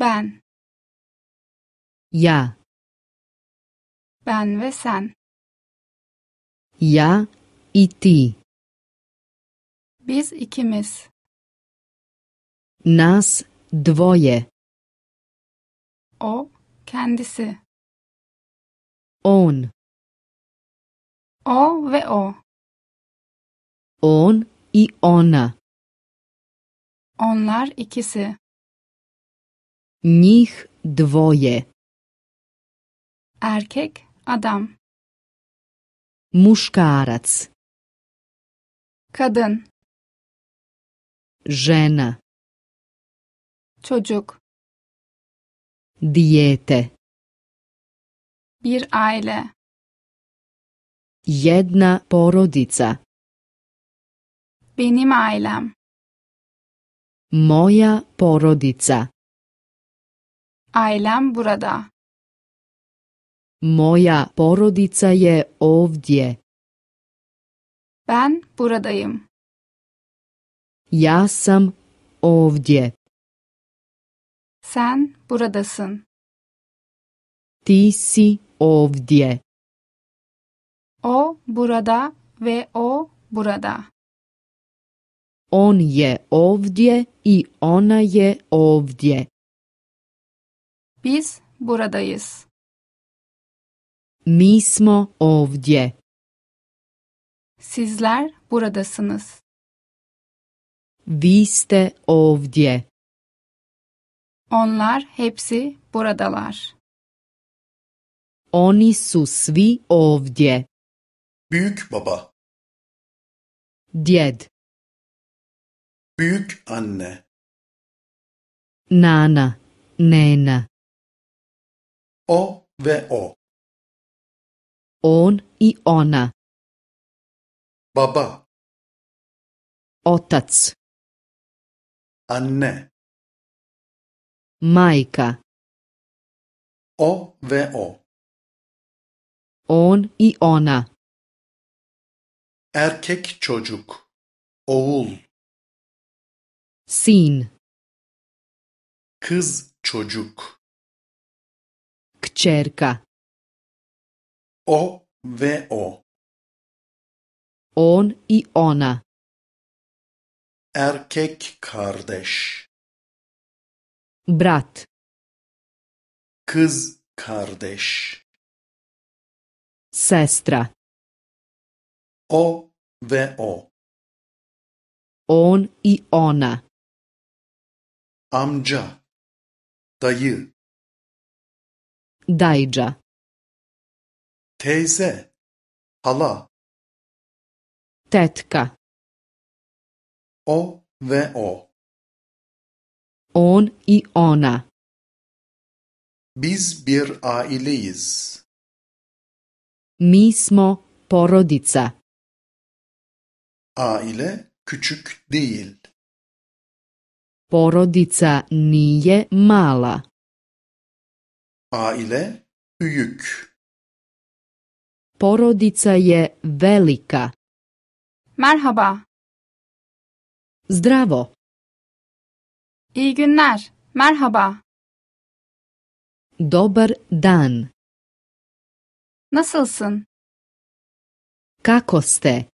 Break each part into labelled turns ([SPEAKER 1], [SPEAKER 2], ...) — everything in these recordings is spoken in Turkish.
[SPEAKER 1] Ben. Ya. Ben ve sen. Ya i ti. Biz ikimiz. Nas dvoje. O kendisi. On. O ve o. On i ona. Onlar ikisi. Njih dvoje. Erkek, adam. Muškarac. Kadın. Žena. Çocuk. Dijete. Bir aile. Jedna porodica. Benim ailem. Moja porodica. Ailem burada. Moja porodica je ovdje. Ben buradayım. Ja sam ovdje. Sen buradasın. Ti si ovdje. O burada ve o burada. On je ovdje i ona je ovdje. Biz buradayız. Mi smo ovdje. Sizler buradasınız. Vi ste ovdje. Onlar hepsi buradalar. Oni su svi ovdje. Büyük baba. Djed. Büyük anne. Nana, nena. O ve o. On i ona. Baba. Otac. Anne. Majka. O ve o. On i ona. Erkek çocuk. Oğul. Sin. Kız çocuk kçerka O, ve o. On i ona. Erkek kardeş. Brat. Kız kardeş. Sestra. O ve o. On i ona. Amca. Dayı. Dajđa. teze hala Tetka O ve o On i ona Biz bir aileyiz. Mi smo porodica. Aile küçük değil. Porodica nije mala. Aile büyük. Porodica je velika. Merhaba. Zdravo. İyi günler. Merhaba. Dobar dan. Nasılsın? Kako ste?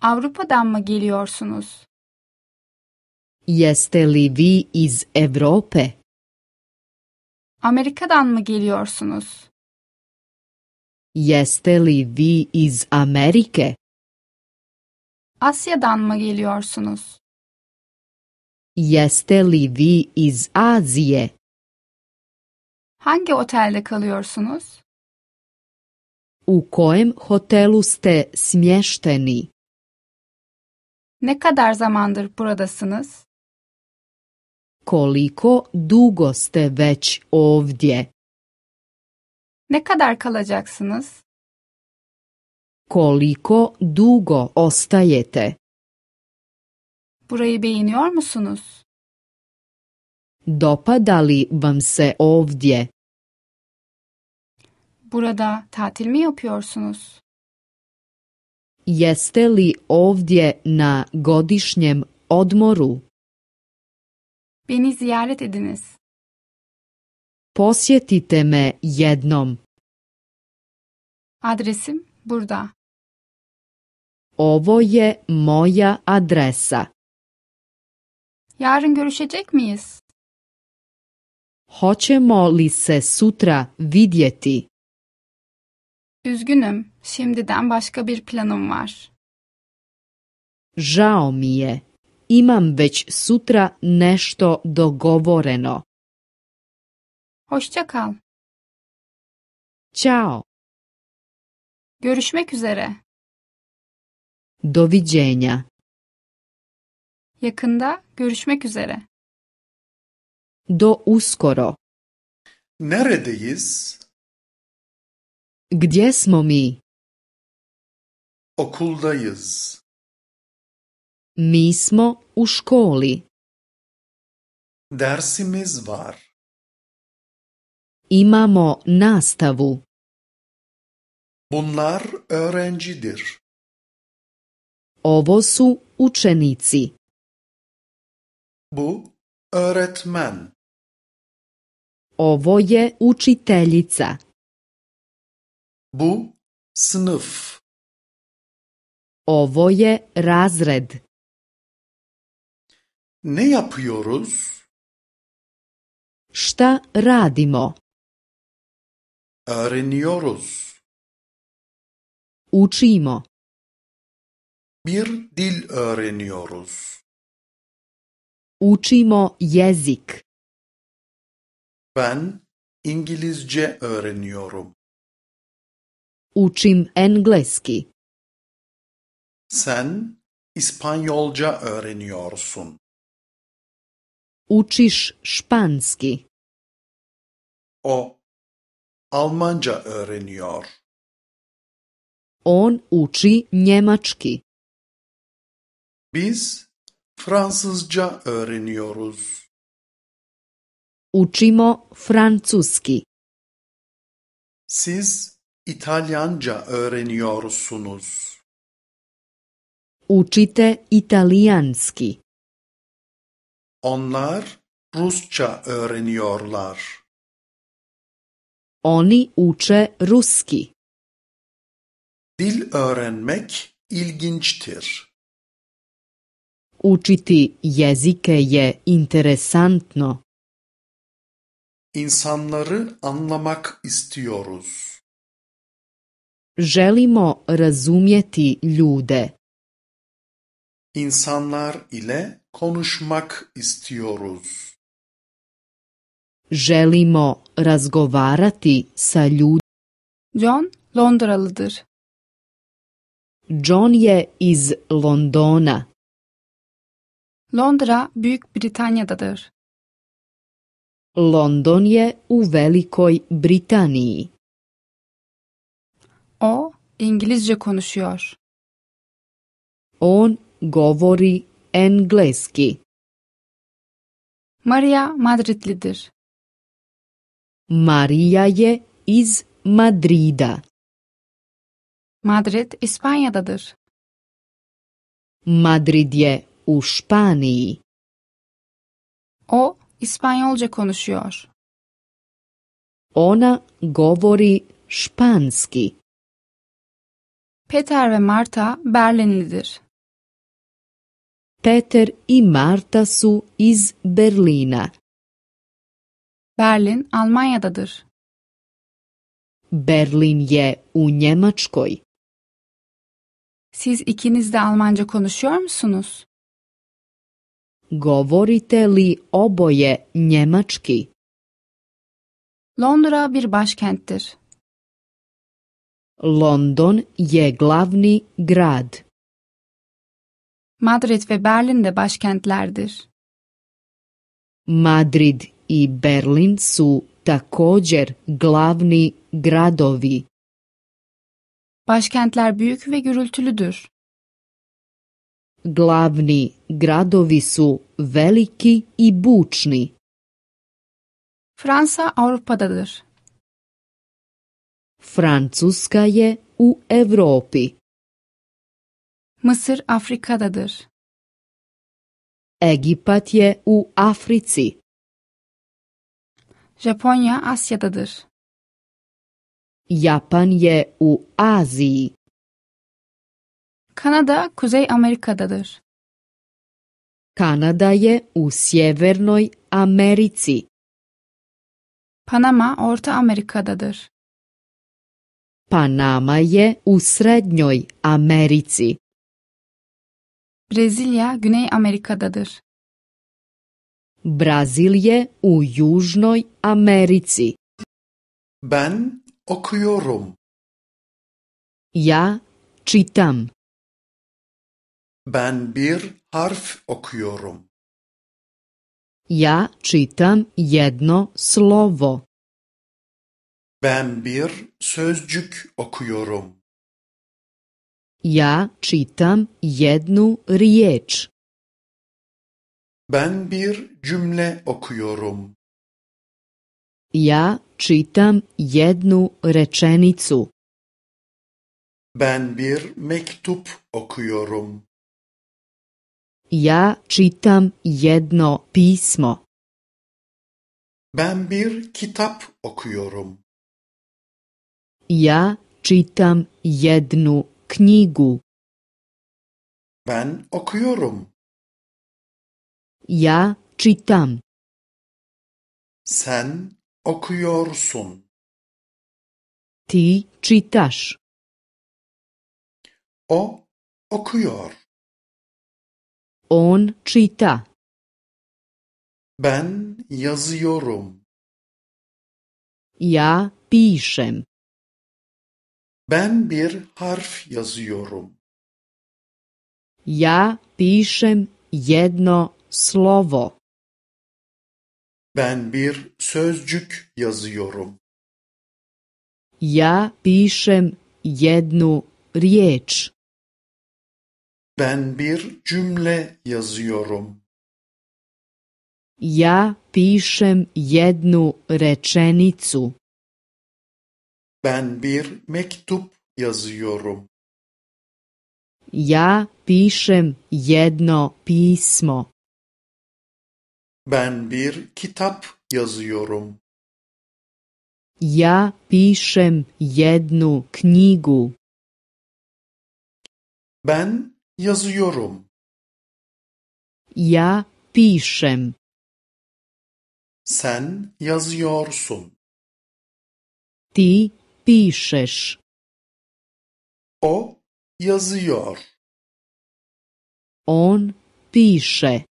[SPEAKER 1] Avrupa'dan mı geliyorsunuz? Jeste li vi iz Evrope? Amerika'dan mı geliyorsunuz? Jeste li vi iz Amerike? Asya'dan mı geliyorsunuz? Jeste li vi iz Azije? Hangi otelde kalıyorsunuz? U kojem hotelu ste smješteni? Ne kadar zamandır buradasınız? Koliko dugo ste već ovdje? Ne kadar kalacaksınız? Koliko dugo ostajete? Burayı beğeniyor musunuz? Dopada li vam se ovdje? Burada tatil mi yapıyorsunuz? Jeste li ovdje na godišnjem odmoru? Beni ziyaret ediniz. Posjetite me jednom. Adresim burada. Ovo je moja adresa. Yarın görüşecek miyiz? Hoćemo li se sutra vidjeti? Üzgünüm, şimdiden başka bir planım var. Žao mi je, imam već sutra nešto dogovoreno. Hoşça kal. Ćao. Görüşmek üzere. Doviđenja. Yakında görüşmek üzere. Do uskoro. Neredeyiz? Gdje smo mi? Okuldayız. Mi smo u školi. Darsim var. Imamo nastavu. Bunlar öğrencidir. Ovo su učenici. Bu öğretmen. Ovo je učiteljica. Bu sınıf. Ovo je razred. Ne yapıyoruz? Šta radimo? Öğreniyoruz. Učimo. Bir dil öğreniyoruz. Učimo jezik. Ben İngilizce öğreniyorum. Učim engleski. Sen İspanyolca öğreniyorsun. učiš španski? O Almanca öğreniyor. Eh, On uči njemački. Biz Fransızca öğreniyoruz. Eh, Učimo francuski. Siz İtalyanca öğreniyorsunuz. Eh, Učite italijanski. Onlar Rusça öğreniyorlar. Oni uče ruski. Dil öğrenmek ilginçtir. Učiti jezike je interesantno. İnsanları anlamak istiyoruz. Želimo razumjeti ljude. İnsanlar ile konuşmak istiyoruz. Želimo razgovarati sa ljudima. John Londralıdır. John je iz Londona. Londra Büyük Britanya'dadır. London je u Velikoj Britaniji. O İngilizce konuşuyor. On govori engleski. Maria Madridlidir. Maria je iz Madrida. Madrid İspanya'dadır. Madrid je u Španiji. O İspanyolca konuşuyor. Ona govori španski. Peter ve Marta Berlinlidir. Peter i Marta su iz Berlina. Berlin Almanya'dadır. Berlin je u Njemačkoj. Siz ikiniz de Almanca konuşuyor Govorite li oboje njemački? Londra bir başkenttir. London je glavni grad. Madrid ve Berlin de başkentlerdir. Madrid i Berlin su također glavni gradovi. Başkentler büyük ve gürültülüdür. Glavni gradovi su veliki i bučni. Fransa Avrupa'dadır. Francuska je u Evropi. Mısır Afrika'dadır. Egipat je u Africi. Japonya Asya'dadır. Japan je u Aziji. Kanada Kuzey Amerika'dadır. Kanada je u Sjevernoj Americi. Panama Orta Amerika'dadır. Panama je u Srednjoj Americi. Brezilya Güney Amerika'dadır. Brazil je u Južnoj Americi. Ben okuyorum. Ja çitam. Ben bir harf okuyorum. Ja çitam, jedno slovo. Ben bir sözcük okuyorum. Ja čitam jednu riječ. Ben bir cümle okuyorum. Ja čitam jednu rečenicu. Ben bir mektup okuyorum. Ja čitam jedno pismo. Ben bir kitap okuyorum. Ja čitam jednu Книгу. Ben okuyorum. Я читам. Sen okuyorsun. Ti читаш. O okuyor. On чита. Ben yazıyorum. Я пишем. Ben bir harf yazıyorum. Ja pišem jedno slovo. Ben bir sözcük yazıyorum. Ja pišem jednu riječ. Ben bir cümle yazıyorum. Ja pišem jednu rečenicu. Ben bir mektup yazıyorum. Ja pišem jedno pismo. Ben bir kitap yazıyorum. Ja pišem jednu knjigu. Ben yazıyorum. Ja pišem. Sen yazıyorsun. Ti piszesz? O yazıyor. On pisze.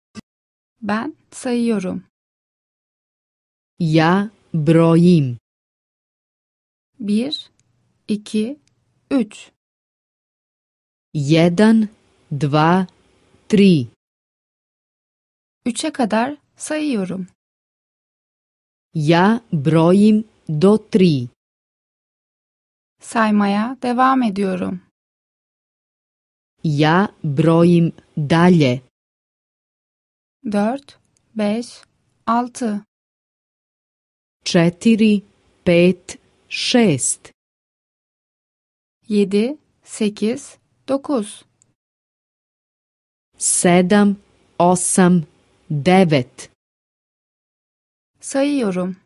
[SPEAKER 1] Ben sayıyorum. Ya broyim. Bir, iki, üç. Jedan, dva, tri. Üçe kadar sayıyorum. Ja brojim do tri. Saymaya devam ediyorum. Ya broim, dalje. 4 5 6 4 5 6 7 8 9 7 8 9 Sayıyorum.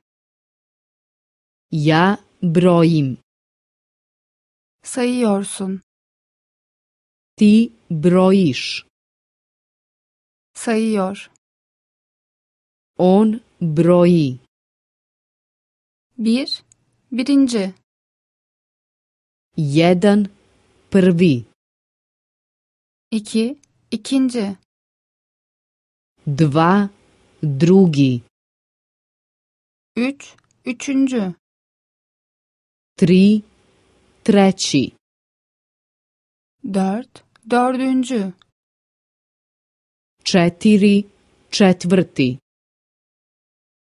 [SPEAKER 1] Ya broim. Sayıyorsun. Ti broiş. Sayıyor. On broi. Bir, birinci. Jedan, prvi. İki, ikinci. Dva, drugi. Üç, üçüncü. Tri, Treći. Dört, dördüncü. Četiri, četvrti.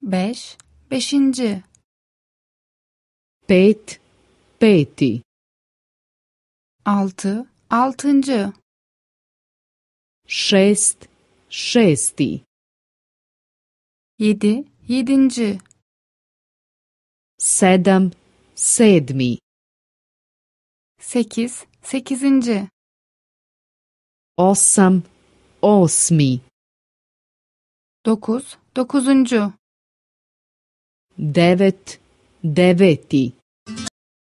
[SPEAKER 1] Beş, beşinci. Pet, peti. Altı, altıncı. Šest, šesti. Yedi, yedinci. Sedam, sedmi. Sekiz, sekizinci. Osam, osmi. Dokuz, dokuzuncu. Devet, deveti.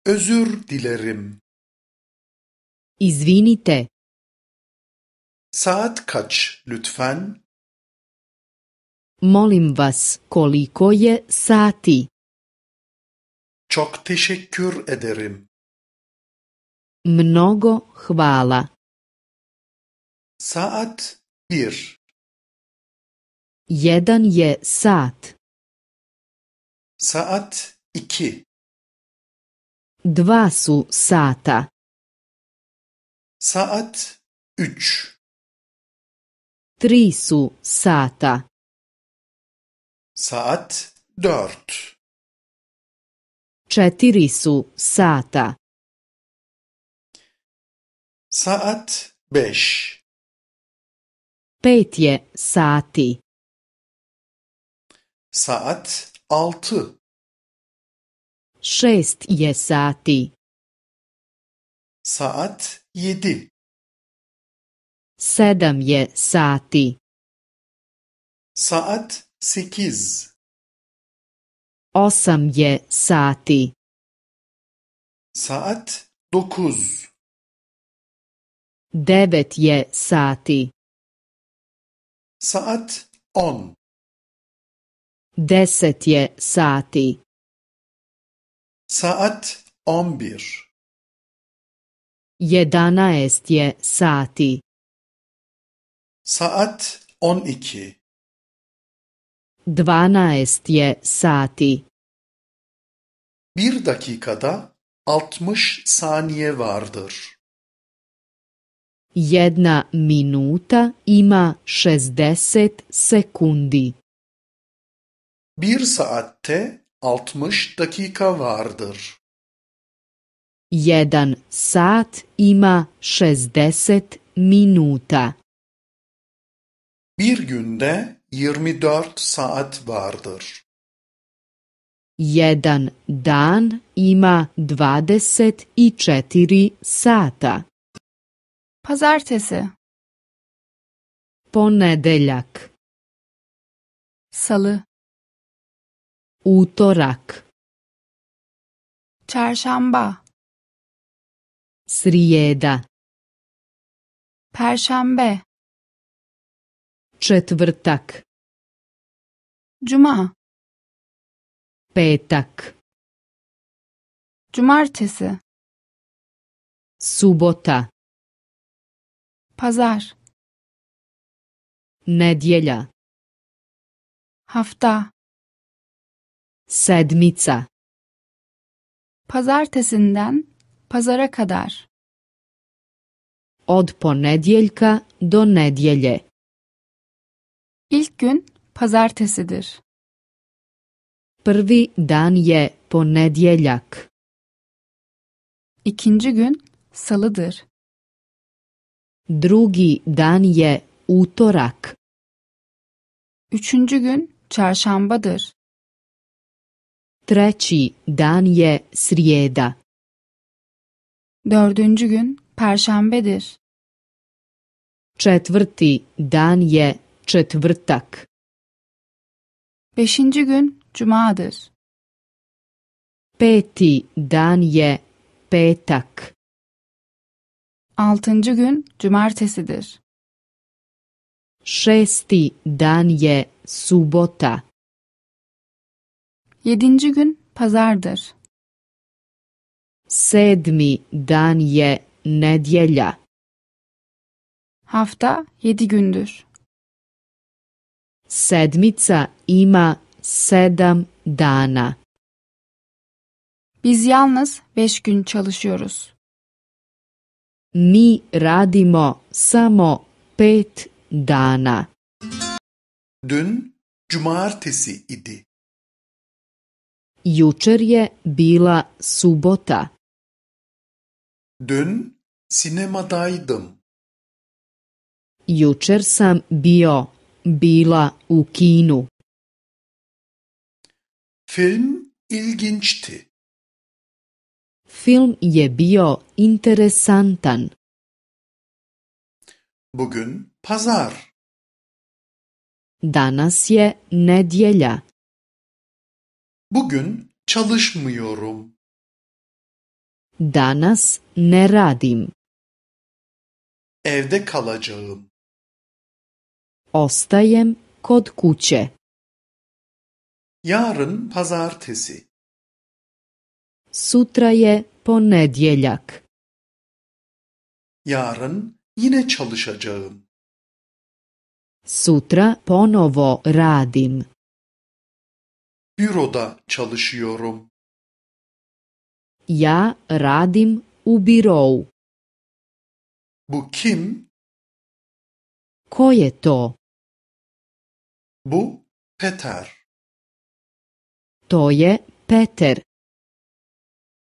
[SPEAKER 1] Özür dilerim. Izvinite. Saat kaç lütfen? Molim vas, koliko je sati? Çok teşekkür ederim. Mnogo hvala. Saat bir. Jedan je sat. Saat iki. Dva su sata. Saat üç. Tri su sata. Saat dört. Četiri su sata. Saat 5. Pet je sati. Saat 6. Šest je sati. Saat 7. Sedam je sati. Saat 8. Osam je sati. Saat 9. Devet je sati. Saat on. Deset je sati. Saat on bir. Jedanaest je sati. Saat on iki. Dvanaest je sati. Bir dakikada altmış saniye vardır. Jedna minuta ima 60 sekundi. Bir saatte 60 dakika vardır. Jedan sat ima 60 minuta. Bir günde 24 saat vardır. Jedan dan ima 24 sata. Pazartesi. Ponedeljak. Salı. Utorak. Çarşamba. Srijeda. Perşembe. Četvrtak. Cuma. Petak. Cumartesi. Subota. Pazar. Nedjelja. Hafta. Sedmica. Pazartesinden pazara kadar. Od ponedjeljka do nedjelje. İlk gün pazartesidir. Prvi dan je ponedjeljak. İkinci gün salıdır. Drugi dan je utorak. Üçüncü gün çarşambadır. Treći dan je srijeda. Dördüncü gün perşembedir. Četvrti dan je četvrtak. Beşinci gün cumadır. Peti dan je petak. Altıncı gün cumartesidir. Šesti dan je subota. Yedinci gün pazardır. Sedmi dan je nedjelja. Hafta yedi gündür. Sedmica ima sedam dana. Biz yalnız beş gün çalışıyoruz. Mi radimo samo pet dana. Dün cumartesi idi. Jučer je bila subota. Dün sinemadaydım. Jučer sam bio, bila u kinu. Film ilginçti. Film je bio interesantan. Bugün pazar. Danas je nedjelja. Bugün çalışmıyorum. Danas ne radim. Evde kalacağım. Ostajem kod kuće. Yarın pazartesi. Sutra je ponedjeljak. Yarın yine çalışacağım. Sutra ponovo radim. Büroda çalışıyorum. Ja radim u birou. Bu kim? Ko je to? Bu Peter. To je Peter.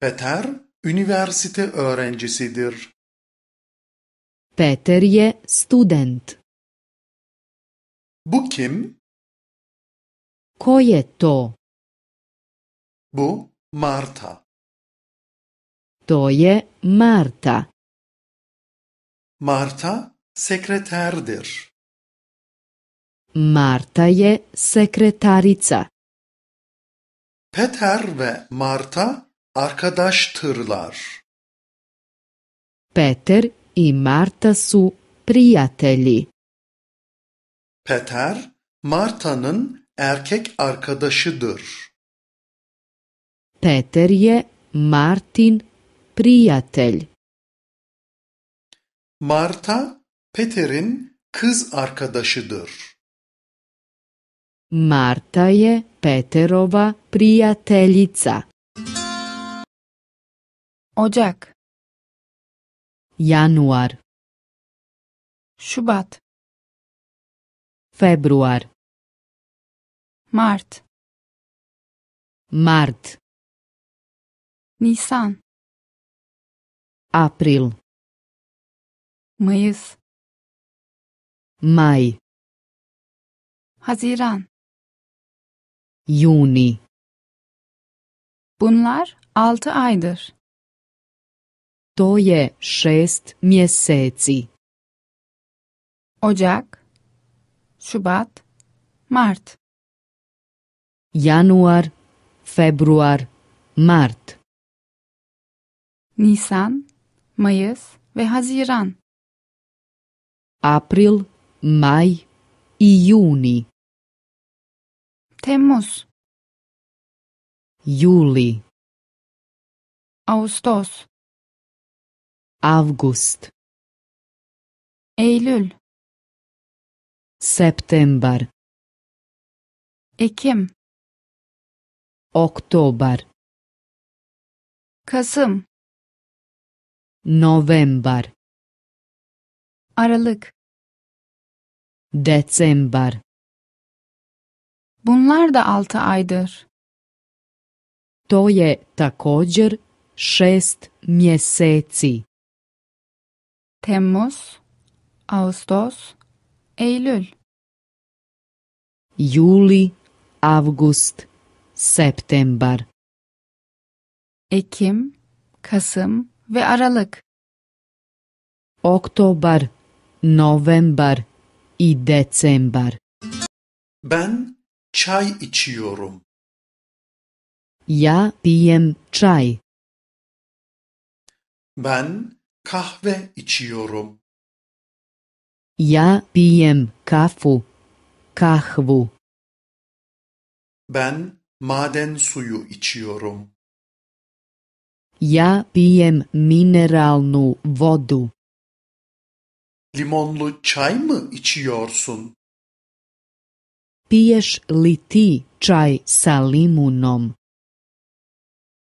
[SPEAKER 1] Peter üniversite öğrencisidir. Peter je student. Bu kim? Ko je to? Bu Marta. To je Marta. Marta sekreterdir. Marta je sekretarica. Peter ve Marta Arkadaştırlar. Peter i Marta su prijatelji. Peter, Marta'nın erkek arkadaşıdır. Peter je Martin prijatelj. Marta, Peter'in kız arkadaşıdır. Marta je Peterova prijateljica. Ocak Januar Şubat Februar Mart Mart Nisan April Mayıs May Haziran Juni Bunlar altı aydır. To je šest mjeseci. Ođak, šubat, Mart. Januar, februar, mart. Nisan, majes ve Haziran. April, maj i juni. Temmuz. Juli. Austos. Avgust. Eylül. September. Ekim. Oktober. Kasım. November. Aralık. December. Bunlar da altı aydır. To je također šest mjeseci. Temmuz, Ağustos, Eylül. Juli, Avgust, September. Ekim, Kasım ve Aralık. Oktober, November i December. Ben çay içiyorum. Ja pijem çay. Ben Kahve içiyorum. Ya pijem kafu. Kahvu. Ben maden suyu içiyorum. Ja pijem mineralnu vodu. Limonlu çay mı içiyorsun? Piješ li ti çay sa limunom?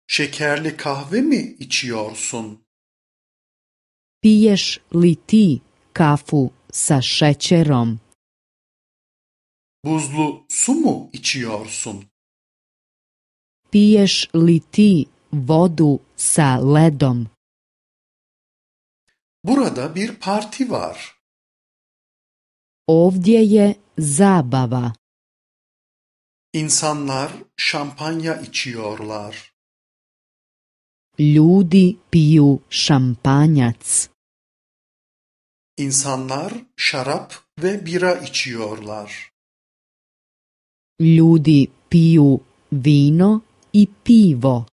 [SPEAKER 1] Şekerli kahve mi içiyorsun? Piješ li ti kafu sa šećerom? Buzlu su mu içiyorsun? Piješ li ti vodu sa ledom? Burada bir parti var. Ovdje je zabava. İnsanlar şampanya içiyorlar. Ljudi piju šampanjac. İnsanlar şarap ve bira içiyorlar. Ljudi piju vino i pivo.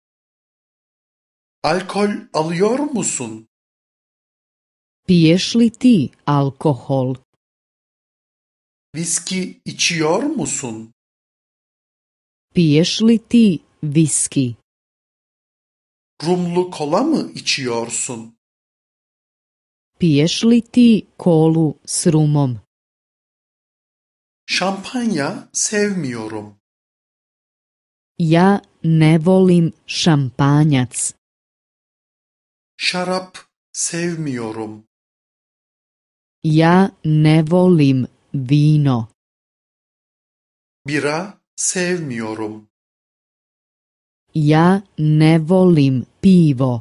[SPEAKER 1] Alkol alıyor musun? Piješ li ti alkohol? Viski içiyor musun? Piješ li ti viski? Rumlu kola mı içiyorsun? Piješ li ti kolu s rumom? Šampanja sevmiyorum. Ja ne volim šampanjac. Šarap sevmiyorum. Ja ne volim vino. Bira sevmiyorum. Ja ne volim pivo.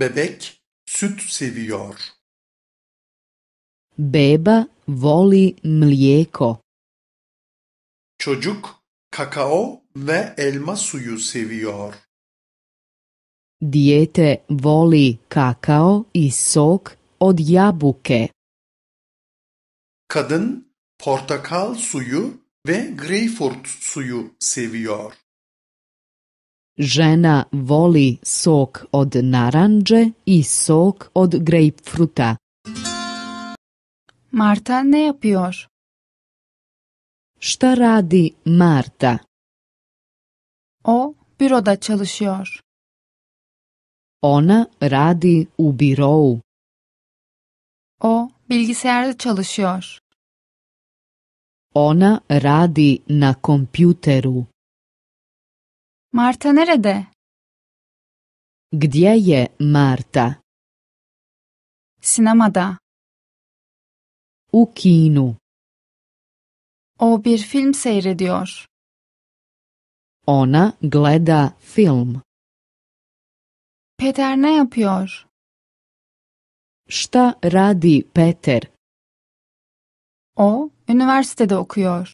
[SPEAKER 1] Bebek süt seviyor. Beba voli mlijeko. Çocuk kakao ve elma suyu seviyor. Dijete voli kakao i sok od jabuke. Kadın portakal suyu ve greyfurt suyu seviyor. Žena voli sok od naranđe i sok od grejpfruta. Marta ne yapıyor? Šta radi Marta? O biroda još. Ona radi u birou. O bilgisayarda çalışıyor. Ona radi na kompjuteru. Marta nerede? Gdje je Marta? Sinemada. U kinu. O bir film seyrediyor. Ona gleda film. Peter ne yapıyor? Šta radi Peter? O üniversitede okuyor.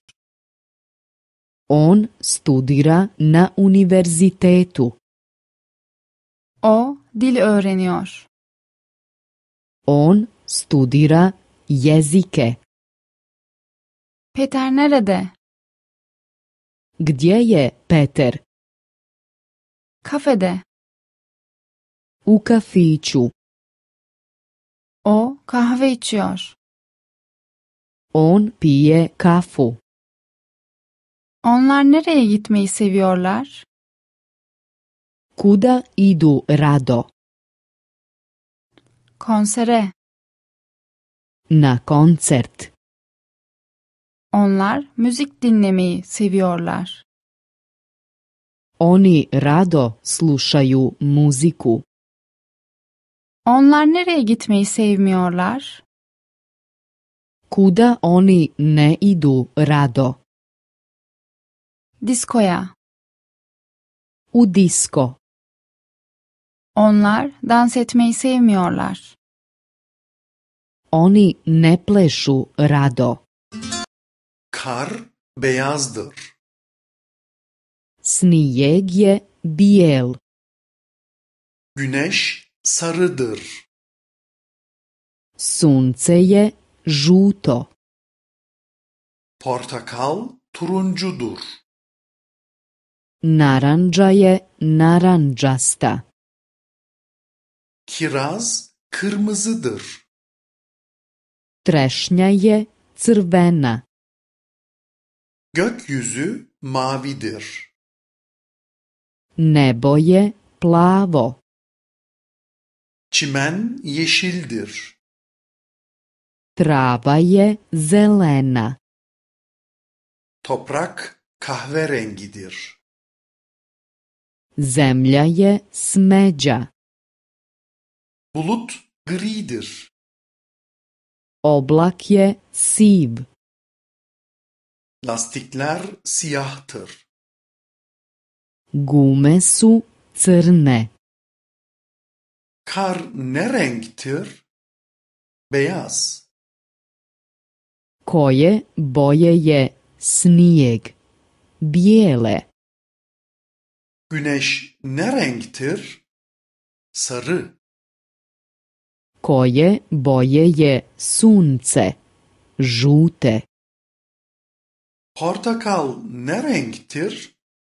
[SPEAKER 1] On studira na univerzitetu. O dil öğreniyor. On studira jezike. Peter nerede? Gdje je Peter? Kafede. U kafiću. O kahve içiyor. On pije kafu. Onlar nereye gitmeyi seviyorlar? Kuda idu rado? Konsere. Na koncert. Onlar müzik dinlemeyi seviyorlar. Oni rado slušaju muziku. Onlar nereye gitmeyi sevmiyorlar? Kuda oni ne idu rado? Diskoya. U disco. Onlar dans etmeyi sevmiyorlar. Oni ne plešu rado. Kar beyazdır. Snijeg je bijel. Güneş sarıdır. Sunce je žuto. Portakal turuncudur. Naranca je narancasta. Kiraz kırmızıdır. Trešnja je crvena. Gökyüzü mavidir. Nebo je plavo. Çimen yeşildir. Trava je zelena. Toprak kahverengidir. Zemlya je smeđa. Bulut gridir. Oblak je siv. Lastikler siyahtır. Gume su crne. Kar ne renktir? Beyaz. Koje boje je snijeg? Bijele. Güneş ne renktir? Sarı. Koje boje je sunce? Žute. Portakal ne renktir?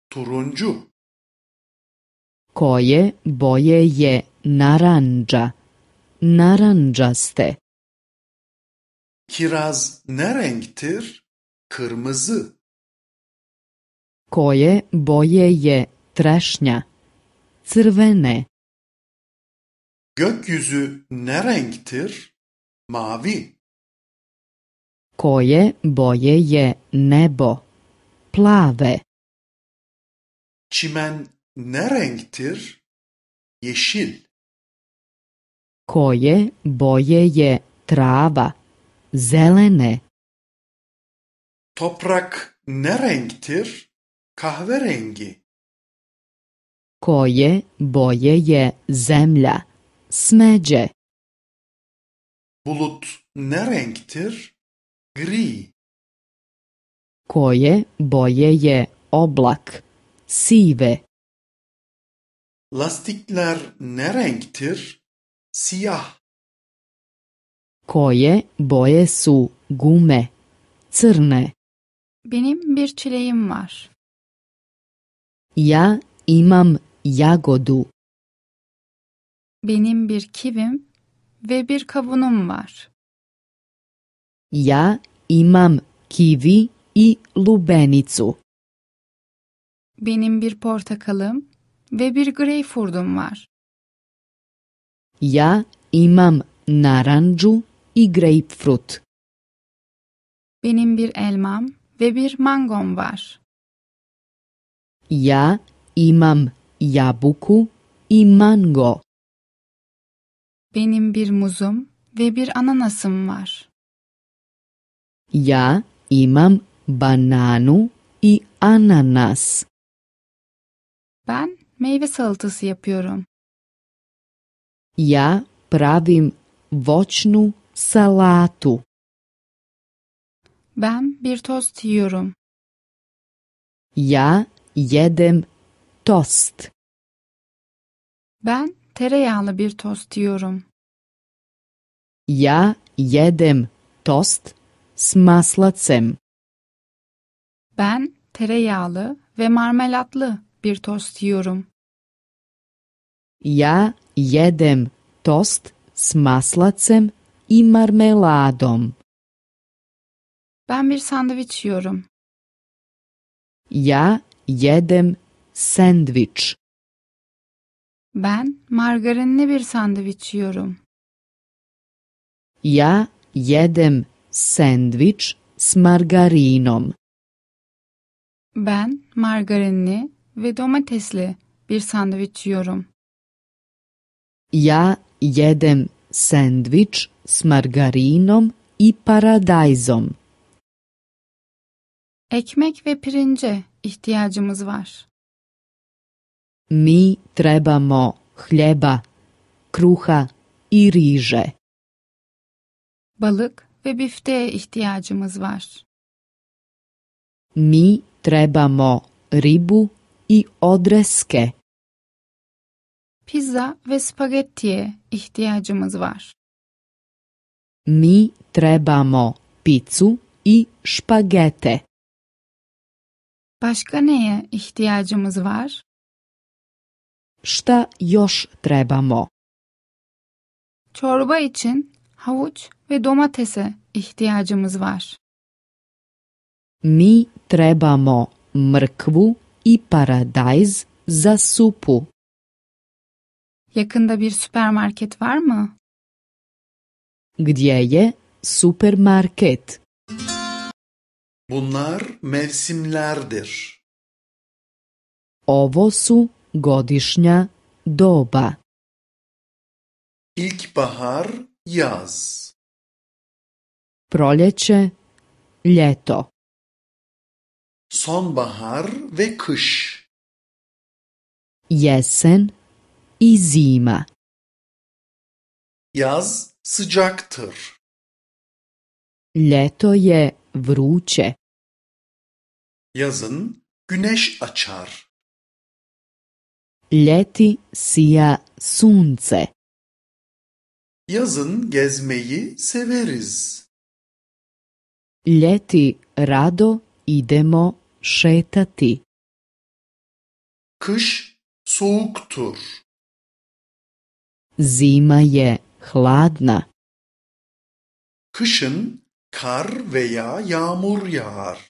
[SPEAKER 1] Turuncu. Koje boje je naranđa? Naranđaste. Kiraz ne renktir? Kırmızı. Koje boje je Trešnja. Crvene. Gökyüzü ne renktir? Mavi. Koje boje je nebo? Plave. Çimen ne renktir? Yeşil. Koje boje je trava? Zelene. Toprak ne renktir? Kahverengi koje boje je zemlja? Smeđe. Bulut ne renktir? Gri. Koje boje je oblak? Sive. Lastikler ne renktir? Siyah. Koje boje su gume? Crne. Benim bir çileğim var. Ja imam jagodu. Benim bir kivim ve bir kavunum var. Ja imam kivi i lubenicu. Benim bir portakalım ve bir greyfurdum var. Ja imam narancu i grapefruit. Benim bir elmam ve bir mangom var. Ja imam Yabuku, i mango. Benim bir muzum ve bir ananasım var. Ya imam bananu i ananas. Ben meyve salatası yapıyorum. Ya pravim voçnu salatu. Ben bir tost yiyorum. Ya jedem Tost. Ben tereyağlı bir tost yiyorum. Ya jedem tost s maslacem. Ben tereyağlı ve marmelatlı bir tost yiyorum. Ya jedem tost s maslacem i marmeladom. Ben bir sandviç yiyorum. Ja jedem Sandviç. Ben margarinli bir sandviç yiyorum. Ja jedem sandviç, s margarinom. Ben margarinli ve domatesli bir sandviç yiyorum. Ja jedem sandviç, s margarinom i paradajzom. Ekmek ve pirince ihtiyacımız var. Mi trebamo hljeba, kruha i riže. Balık ve bifte ihtiyacımız var. Mi trebamo ribu i odreske. Pizza ve spagettiye ihtiyacımız var. Mi trebamo picu i špagete. Başka neye ihtiyacımız var? šta još trebamo? Çorba için havuç ve domatese ihtiyacımız var. Mi trebamo mrkvu i paradajz za supu. Yakında bir süpermarket var mı? Gdje je supermarket? Bunlar mevsimlerdir. Ovo su Godišnja doba İlkbahar jaz. Proljeće ljeto Sonbahar ve kış Jesen i zima Yaz sıcaktır. Ljeto je vruće. Yazın güneş açar. Ljeti sija sunce. Yazın gezmeyi severiz. Ljeti rado idemo šetati. Kış soğuktur. Zima je hladna. Kışın kar veya yağmur yağar.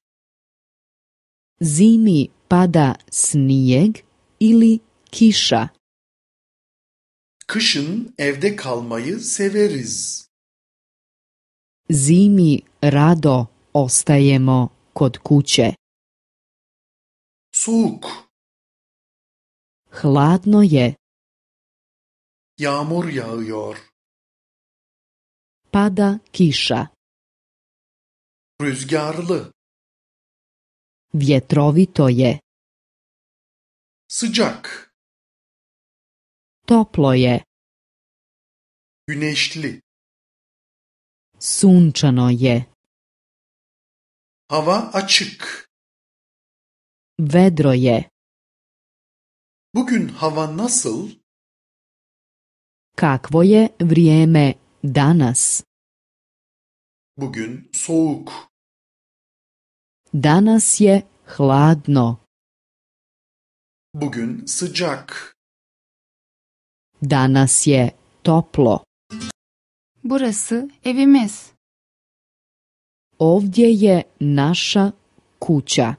[SPEAKER 1] Zimi pada snijeg ili Kiša Kışın evde kalmayı severiz. Zimi rado ostajemo kod kuće. Suk. Hladno je. Yağmur yağıyor. Pada kiša. Rüzgarlı. Vjetrovito je. Sıcak. Toplo je. Güneşli. Sunčano je. Hava açık. Vedro je. Bugün hava nasıl? Kakvo je vrijeme danas? Bugün soğuk. Danas je hladno. Bugün sıcak. Danas je toplo. Burası evimiz. Ovdje je naša kuća.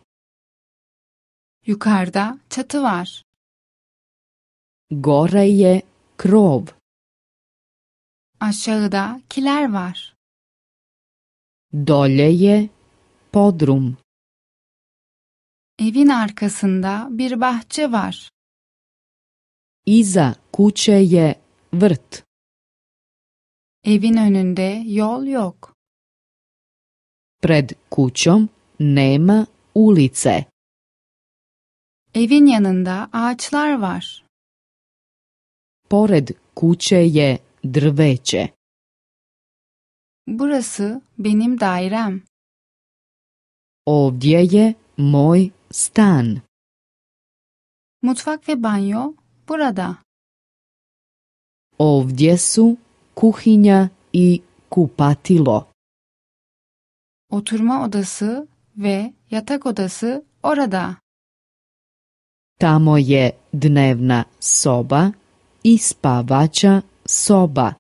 [SPEAKER 1] Yukarıda çatı var. Gore je krov. Aşağıda kiler var. Dolje je podrum. Evin arkasında bir bahçe var. Iza kuće je vrt. Evin önünde yol yok. Pred kućom nema ulice. Evin yanında ağaçlar var. Pored kuće je drveće. Burası benim dairem. Ovdje je moj stan. Mutfak ve banyo Burada. Ovdje su kuhinja i kupatilo. Oturma odası ve yatak odası orada. Tamo je dnevna soba i spavača soba.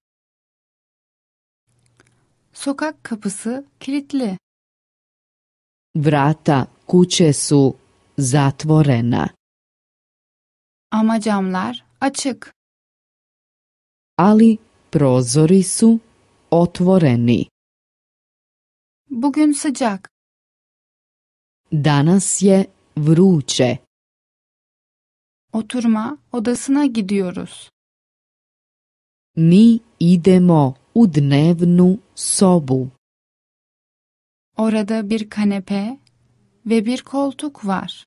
[SPEAKER 1] Sokak kapısı kilitli. Vrata kuće su zatvorena. Ama camlar açık. Ali prozori su otvoreni. Bugün sıcak. Danas je vruće. Oturma odasına gidiyoruz. Mi idemo u dnevnu sobu. Orada bir kanepe ve bir koltuk var.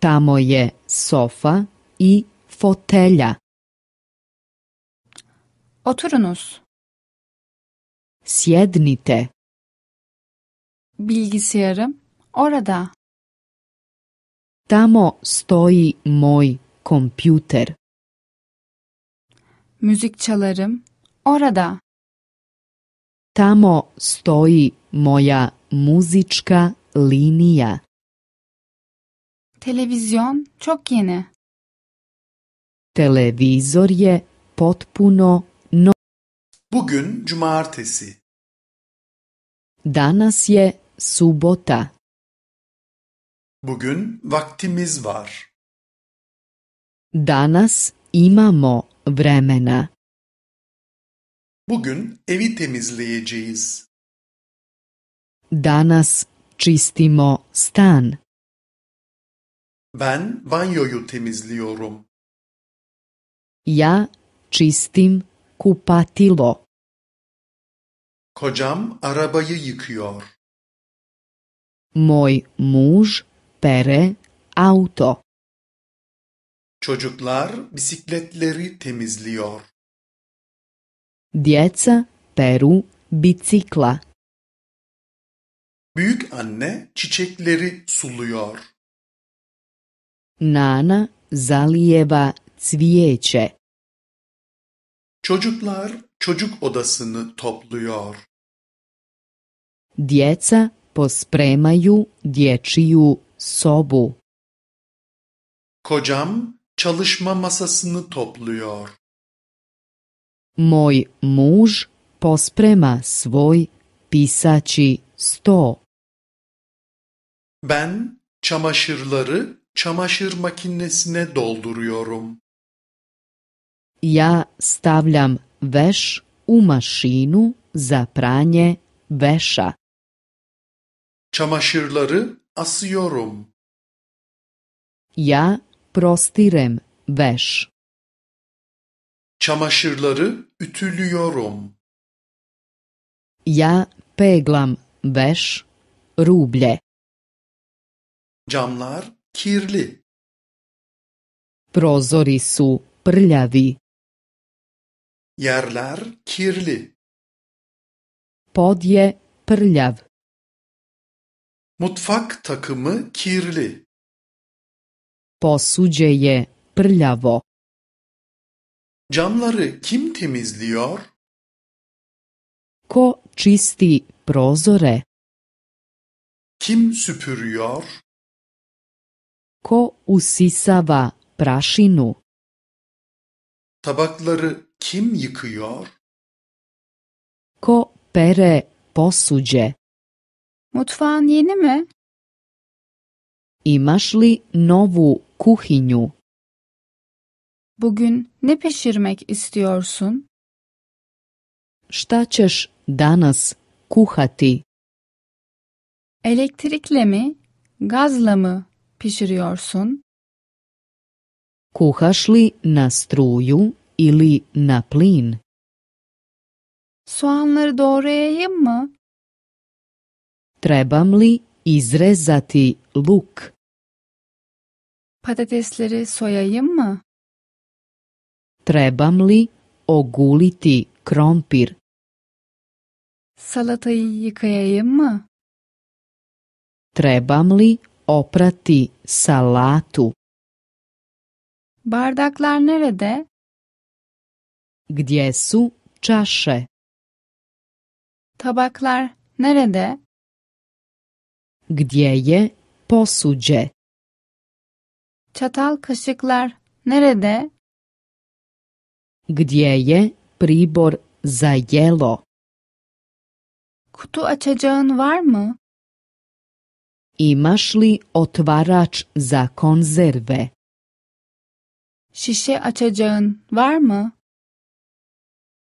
[SPEAKER 1] Tamo je sofa i fotelja. Oturunuz. Sjednite. Bilgisayarım orada. Tamo stoji moj kompjuter. Müzik çalarım orada. Tamo stoji moja muzička linija. Televizyon çok yeni. Televizor je potpuno no. Bugün cumartesi. Danas je subota. Bugün vaktimiz var. Danas imamo vremena. Bugün evi temizleyeceğiz. Danas čistimo stan. Ben banyoyu temizliyorum. Ya čistim kupatilo. Kocam arabayı yıkıyor. Moj muž pere auto. Çocuklar bisikletleri temizliyor. Djeca peru bicikla. Büyük anne çiçekleri suluyor. Nana zalijeva cvijeće. Çocuklar çocuk odasını topluyor. Djeca pospremaju dječiju sobu. Kocam çalışma masasını topluyor. Moj muž posprema svoj pisači sto. Ben çamaşırları Çamaşır makinesine dolduruyorum. Ja stavljam veš u mašinu za pranje veša. Çamaşırları asıyorum. Ja prostirem veš. Çamaşırları ütülüyorum. Ja peglam veš ruble. Camlar kirli. Prozori su prljavi. Yerler kirli. Pod je prljav. Mutfak takımı kirli. Posuđe je prljavo. Camları kim temizliyor? Ko čisti prozore? Kim süpürüyor? Ko usisava prašinu? Tabakları kim yıkıyor? Ko pere posuđe? Mutfağın yeni mi? Imaš li novu kuhinju? Bugün ne pişirmek istiyorsun? Šta ćeš danas kuhati? Elektrikle mi, gazla mı pişiriyorsun? Kuhaš li na struju ili na plin? Soğanları doğrayayım mı? Trebam li izrezati luk? Patatesleri soyayım mı? Trebam li oguliti krompir? Salatayı yıkayayım mı? Trebam li oprati salatu. Bardaklar nerede? Gdje su čaše? Tabaklar nerede? Gdje je posuđe? Çatal kaşıklar nerede? Gdje je pribor za jelo? Kutu açacağın var mı? Imaš li otvaraç za konzerve? Şişe açacağın var mı?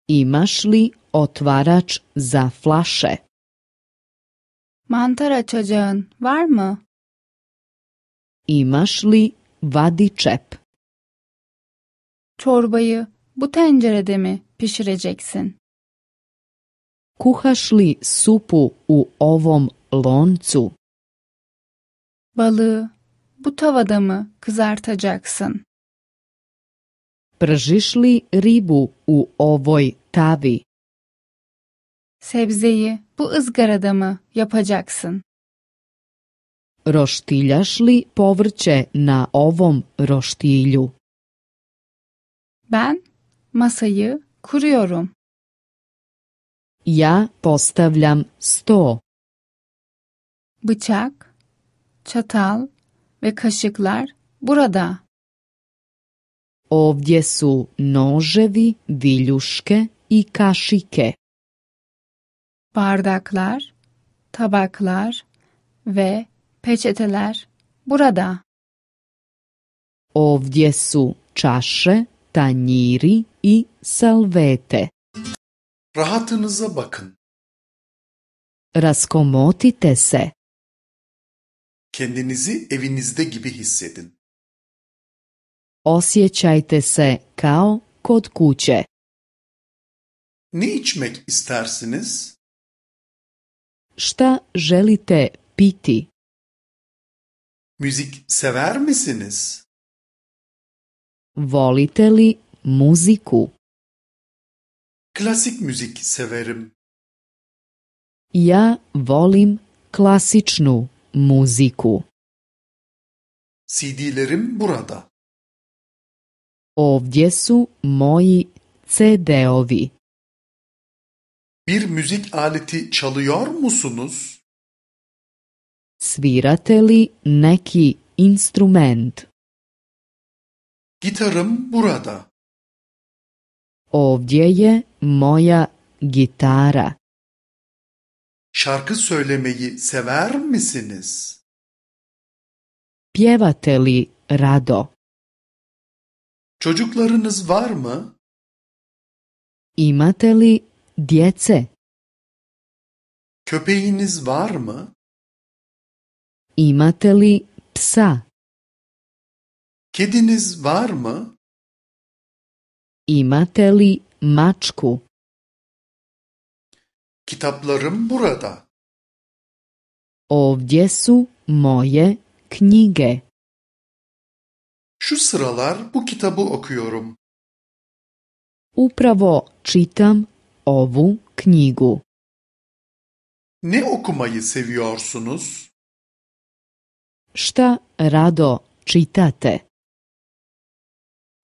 [SPEAKER 1] Imaš li otvarač za flaše? Mantar açacağın var mı? Imaš li vadičep? Çorbayı bu tencerede mi pişireceksin? Kuhaš li supu u ovom loncu? Balığı bu tavada mı kızartacaksın? Pržiš li ribu u ovoj tavi? Sebzeyi bu ızgarada mı yapacaksın? Roštiljaš li povrće na ovom roštilju? Ben masayı kuruyorum. Ja postavljam sto. Bıçak çatal ve kaşıklar burada. Ovdje su noževi, viljuške i kašike. Bardaklar, tabaklar ve peçeteler burada. Ovdje su çaše, tanjiri i salvete. Rahatınıza bakın. Raskomotite se. Kendinizi evinizde gibi hissedin. Osjećajte se kao kod kuće. Ne içmek istersiniz? Šta želite piti? Müzik sever misiniz? Volite li muziku? Klasik müzik severim. Ja volim klasičnu muziku. CD'lerim burada. Ovdje su moji CD-ovi. Bir müzik aleti çalıyor musunuz? Svirate li neki instrument? Gitarım burada. Ovdje je moja gitara. Şarkı söylemeyi sever misiniz? Pjevate li rado? Çocuklarınız var mı? Imate li djece? Köpeğiniz var mı? Imate li psa? Kediniz var mı? Imate li mačku? Kitaplarım burada. Ovdje su moje knjige. Şu sıralar bu kitabı okuyorum. Upravo čitam ovu knjigu. Ne okumayı seviyorsunuz? Šta rado čitate?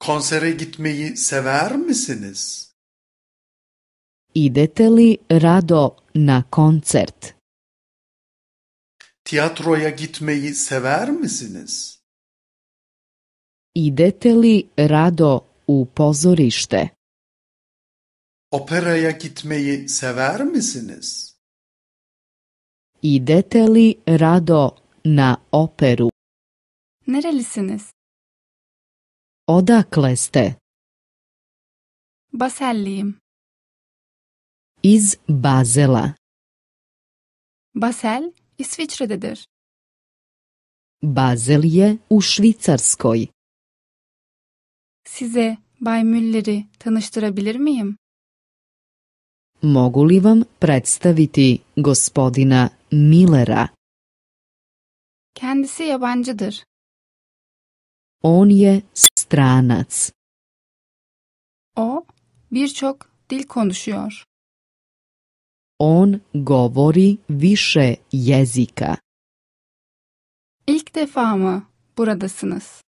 [SPEAKER 1] Konsere gitmeyi sever misiniz? Idete li rado na koncert? Tiyatroya gitmeyi sever misiniz? Idete li rado u pozorište? Operaya gitmeyi sever misiniz? Idete li rado na operu? Nerelisiniz? Odakle ste? Baselliyim. iz Bazela. Basel İsviçre'dedir. Bazel je u Švicarskoj. Size Bay Müller'i tanıştırabilir miyim? Mogu li vam predstaviti gospodina Millera? Kendisi yabancıdır. On je stranac. O birçok dil konuşuyor. On govori više jezika. İlk defa mı buradasınız?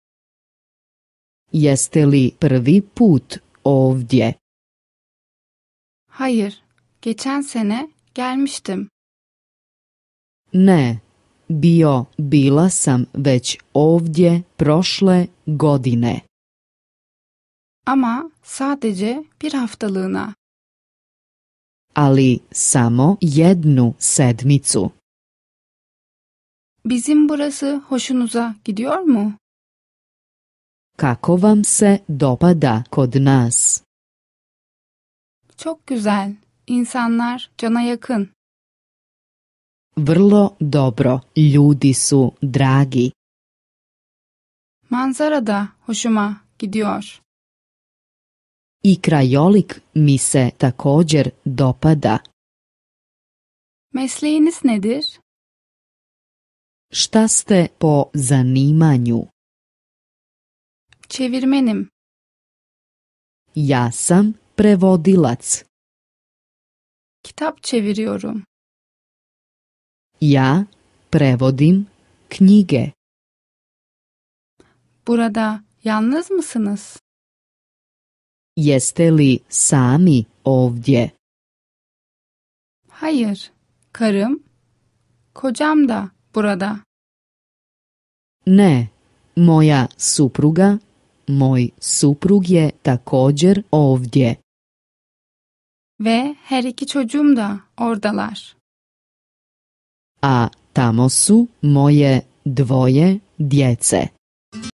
[SPEAKER 1] Jeste li prvi put ovdje? Hayır, geçen sene gelmiştim. Ne, bio bila sam već ovdje prošle godine. Ama sadece bir haftalığına ali samo jednu sedmicu. Bizim burası hoşunuza gidiyor mu? Kako vam se dopada kod nas? Çok güzel. İnsanlar cana yakın. Vrlo dobro. Ljudi su dragi. Manzara da hoşuma gidiyor. I krajolik mi se također dopada. Mesleğiniz nedir? Šta ste po zanimanju? Çevirmenim. Ja sam prevodilac. Kitap çeviriyorum. Ja prevodim knjige. Burada yalnız mısınız? Jeste li sami ovdje? Hayır, karım, kocam da burada. Ne, moja supruga, moj suprug je također ovdje. Ve her iki çocuğum da oradalar. A tamo su moje dvoje djece.